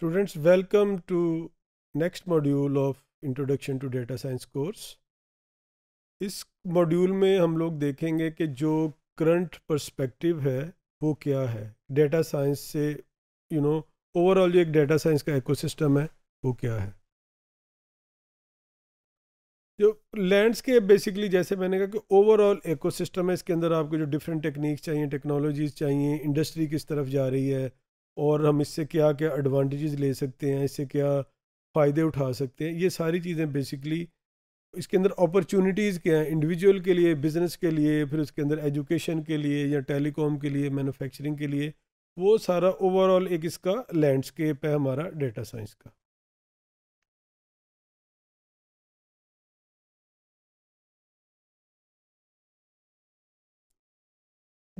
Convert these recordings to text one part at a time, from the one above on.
Students, welcome to next module of introduction to data science course इस module में हम लोग देखेंगे कि जो करंट पर्सपेक्टिव है वो क्या है डेटा साइंस से यू नो ओवरऑल जो एक डेटा साइंस का इकोसिस्टम है वो क्या है जो लैंडस्केप बेसिकली जैसे मैंने कहा कि ओवरऑल इकोसिस्टम है इसके अंदर आपको जो डिफरेंट टेक्निक्स चाहिए टेक्नोलॉजीज चाहिए इंडस्ट्री किस तरफ जा रही है और हम इससे क्या क्या एडवांटेजेस ले सकते हैं इससे क्या फ़ायदे उठा सकते हैं ये सारी चीज़ें बेसिकली इसके अंदर अपॉर्चुनिटीज़ क्या हैं इंडिविजुअल के लिए बिज़नेस के लिए फिर उसके अंदर एजुकेशन के लिए या टेलीकॉम के लिए मैन्युफैक्चरिंग के लिए वो सारा ओवरऑल एक इसका लैंडस्केप है हमारा डेटा साइंस का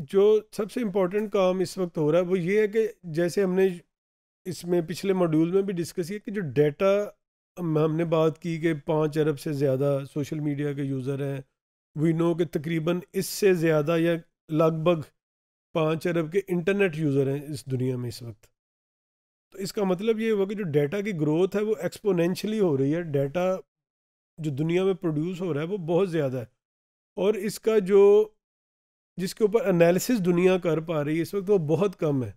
जो सबसे इम्पोर्टेंट काम इस वक्त हो रहा है वो ये है कि जैसे हमने इसमें पिछले मॉड्यूल में भी डिस्कस किया कि जो डेटा हमने बात की कि पाँच अरब से ज़्यादा सोशल मीडिया के यूज़र हैं वी नो के तकरीबन इससे ज़्यादा या लगभग पाँच अरब के इंटरनेट यूज़र हैं इस दुनिया में इस वक्त तो इसका मतलब ये हुआ कि जो डेटा की ग्रोथ है वो एक्सपोनेंशली हो रही है डेटा जो दुनिया में प्रोड्यूस हो रहा है वो बहुत ज़्यादा है और इसका जो जिसके ऊपर एनालिसिस दुनिया कर पा रही है इस वक्त वो बहुत कम है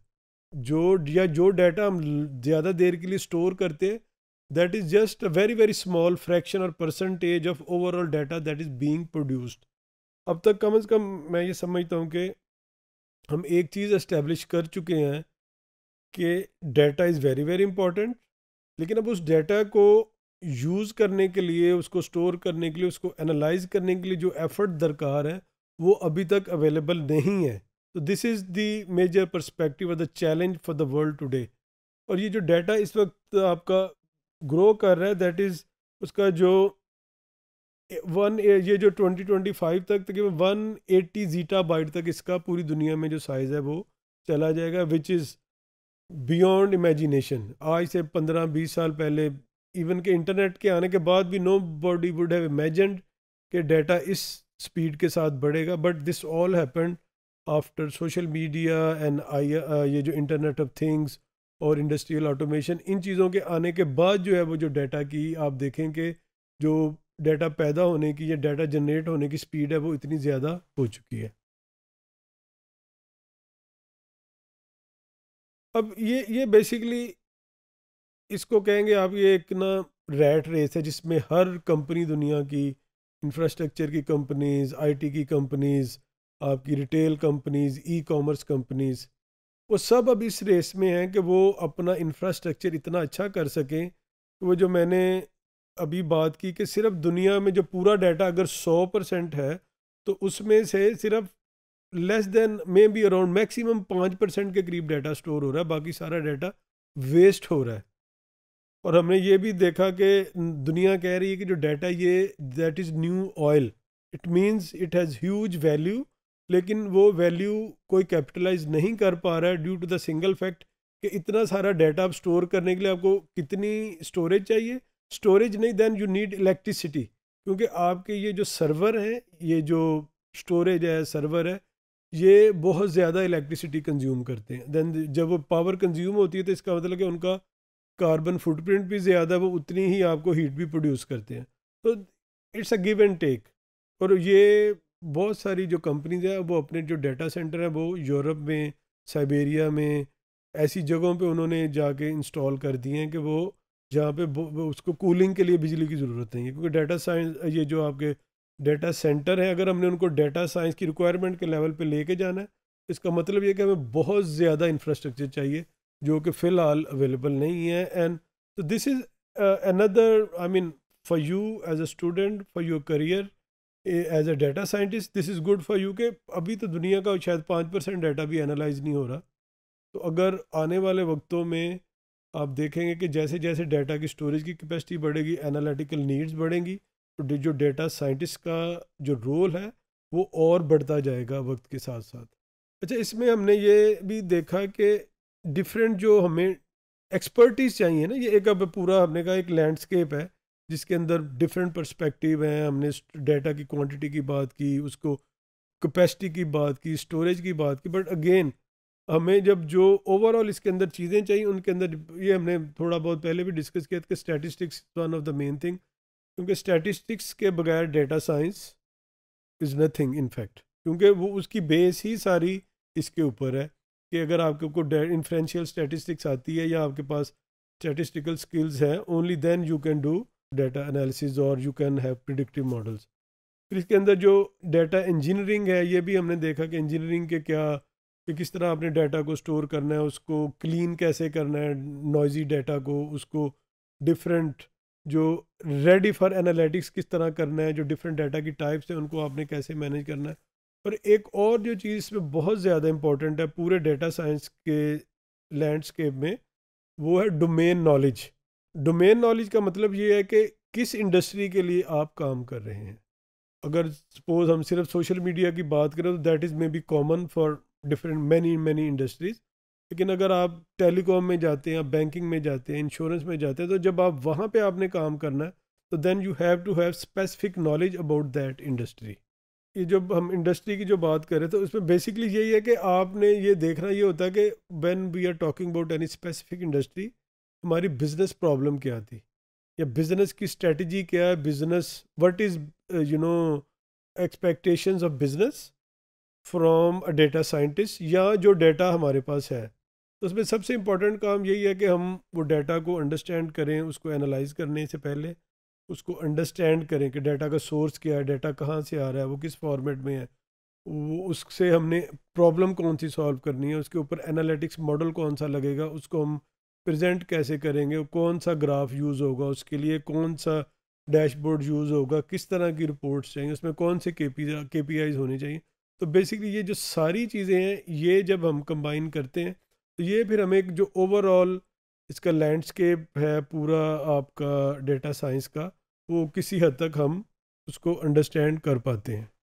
जो या जो डाटा हम ज़्यादा देर के लिए स्टोर करते हैं that is just a very very small fraction और percentage of overall data that is being produced अब तक कम से कम मैं ये समझता हूँ कि हम एक चीज़ इस्टेब्लिश कर चुके हैं कि data is very very important लेकिन अब उस डाटा को यूज़ करने के लिए उसको स्टोर करने के लिए उसको एनालाइज करने के लिए जो एफर्ट दरकार है वो अभी तक अवेलेबल नहीं है तो this is the major perspective और the challenge for the world today और ये जो डाटा इस वक्त आपका ग्रो कर रहा है दैट इज़ उसका जो वन ये जो 2025 तक तकरीबन वन एट्टी जीटा बाइट तक इसका पूरी दुनिया में जो साइज़ है वो चला जाएगा विच इज़ बियॉन्ड इमेजिनेशन आज से पंद्रह बीस साल पहले इवन के इंटरनेट के आने के बाद भी nobody would have imagined के डाटा इस स्पीड के साथ बढ़ेगा but this all happen after social media and I ये जो इंटरनेट ऑफ थिंग्स और इंडस्ट्रियल ऑटोमेशन इन चीज़ों के आने के बाद जो है वो जो डाटा की आप देखें कि जो डाटा पैदा होने की या डाटा जनरेट होने की स्पीड है वो इतनी ज़्यादा हो चुकी है अब ये ये बेसिकली इसको कहेंगे आप ये एक ना रेट रेस है जिसमें हर कंपनी दुनिया की इंफ्रास्ट्रक्चर की कंपनीज आईटी की कंपनीज आपकी retail companies e commerce companies वो सब अब इस रेस में हैं कि वो अपना इंफ्रास्ट्रक्चर इतना अच्छा कर सकें कि वो जो मैंने अभी बात की कि सिर्फ दुनिया में जो पूरा डाटा अगर सौ परसेंट है तो उसमें से सिर्फ less than maybe around maximum पाँच परसेंट के करीब डाटा स्टोर हो रहा है बाकी सारा डाटा वेस्ट हो रहा है और हमने ये भी देखा कि दुनिया कह रही है कि जो डाटा ये that is new oil it means it has huge value लेकिन वो वैल्यू कोई कैपिटलाइज नहीं कर पा रहा है due to the single fact कि इतना सारा डाटा आप स्टोर करने के लिए आपको कितनी स्टोरेज चाहिए स्टोरेज नहीं देन यू नीड इलेक्ट्रिसिटी क्योंकि आपके ये जो सर्वर हैं ये जो स्टोरेज है सर्वर है ये बहुत ज़्यादा इलेक्ट्रिसिटी कंज्यूम करते हैं देन जब वो पावर कंज्यूम होती है तो इसका मतलब कि उनका कार्बन फुटप्रिंट भी ज़्यादा वो उतनी ही आपको हीट भी प्रोड्यूस करते हैं तो it's a give and take और ये बहुत सारी जो कंपनीज हैं वो अपने जो डेटा सेंटर हैं वो यूरोप में साइबेरिया में ऐसी जगहों पे उन्होंने जाके इंस्टॉल कर दिए हैं कि वो जहाँ पे वो उसको कूलिंग के लिए बिजली की ज़रूरत नहीं है क्योंकि डाटा साइंस ये जो आपके डाटा सेंटर है अगर हमने उनको डाटा साइंस की रिक्वायरमेंट के लेवल पे लेके जाना है इसका मतलब ये कि हमें बहुत ज़्यादा इंफ्रास्ट्रक्चर चाहिए जो कि फ़िलहाल अवेलेबल नहीं है एंड तो this is another I mean for you as a student for your career as a data scientist this is good for you के अभी तो दुनिया का शायद पाँच परसेंट डाटा भी एनालाइज नहीं हो रहा तो अगर आने वाले वक्तों में आप देखेंगे कि जैसे जैसे डाटा की स्टोरेज की कैपेसिटी बढ़ेगी एनालिटिकल नीड्स बढ़ेंगी तो जो डाटा साइंटिस्ट का जो रोल है वो और बढ़ता जाएगा वक्त के साथ साथ अच्छा इसमें हमने ये भी देखा कि डिफरेंट जो हमें एक्सपर्टीज चाहिए ना ये एक अब पूरा हमने कहा एक लैंडस्केप है जिसके अंदर डिफरेंट परस्पेक्टिव हैं हमने डेटा की क्वांटिटी की बात की उसको कैपेसिटी की बात की स्टोरेज की बात की बट अगेन हमें जब जो ओवरऑल इसके अंदर चीज़ें चाहिए उनके अंदर ये हमने थोड़ा बहुत पहले भी डिस्कस किया था कि statistics one of the main thing क्योंकि स्टैटिस्टिक्स के बगैर data science is nothing in fact क्योंकि वो उसकी बेस ही सारी इसके ऊपर है कि अगर आपके को इन्फ्रेंशियल स्टैटिस्टिक्स आती है या आपके पास स्टैटिस्टिकल स्किल्स हैं only then you can do data analysis और you can have predictive models फिर इसके अंदर जो डाटा इंजीनियरिंग है ये भी हमने देखा कि इंजीनियरिंग के क्या कि किस तरह आपने डाटा को स्टोर करना है उसको क्लीन कैसे करना है नॉइजी डाटा को उसको डिफरेंट जो रेडी फॉर एनालिटिक्स किस तरह करना है जो डिफरेंट डाटा की टाइप्स हैं उनको आपने कैसे मैनेज करना है और एक और जो चीज़ इसमें बहुत ज़्यादा इम्पोर्टेंट है पूरे डेटा साइंस के लैंडस्केप में वो है डोमेन नॉलेज डोमेन नॉलेज का मतलब ये है कि किस इंडस्ट्री के लिए आप काम कर रहे हैं अगर सपोज हम सिर्फ सोशल मीडिया की बात करें तो that is maybe common for different many many industries लेकिन अगर आप टेलीकॉम में जाते हैं बैंकिंग में जाते हैं इंश्योरेंस में जाते हैं तो जब आप वहाँ पे आपने काम करना है तो then you have to have specific knowledge about that industry ये जब हम इंडस्ट्री की जो बात कर रहे थे उसमें बेसिकली यही है कि आपने ये देखना ये होता है कि when we are talking about any specific industry हमारी बिजनेस प्रॉब्लम क्या थी या बिजनेस की स्ट्रेटजी क्या है business what is you know expectations of business from a data scientist या जो डेटा हमारे पास है तो उसमें सबसे इम्पोर्टेंट काम यही है कि हम वो डेटा को अंडरस्टैंड करें उसको एनालाइज करने से पहले उसको अंडरस्टैंड करें कि डाटा का सोर्स क्या है डाटा कहाँ से आ रहा है वो किस फॉर्मेट में है वो उससे हमने प्रॉब्लम कौन सी सॉल्व करनी है उसके ऊपर एनालिटिक्स मॉडल कौन सा लगेगा उसको हम प्रेजेंट कैसे करेंगे कौन सा ग्राफ यूज़ होगा उसके लिए कौन सा डैशबोर्ड यूज़ होगा किस तरह की रिपोर्ट्स चाहिए उसमें कौन से के पी के पी होने चाहिए तो बेसिकली ये जो सारी चीज़ें हैं ये जब हम कंबाइन करते हैं तो ये फिर हमें एक जो ओवरऑल इसका लैंडस्केप है पूरा आपका डेटा साइंस का वो किसी हद तक हम उसको अंडरस्टैंड कर पाते हैं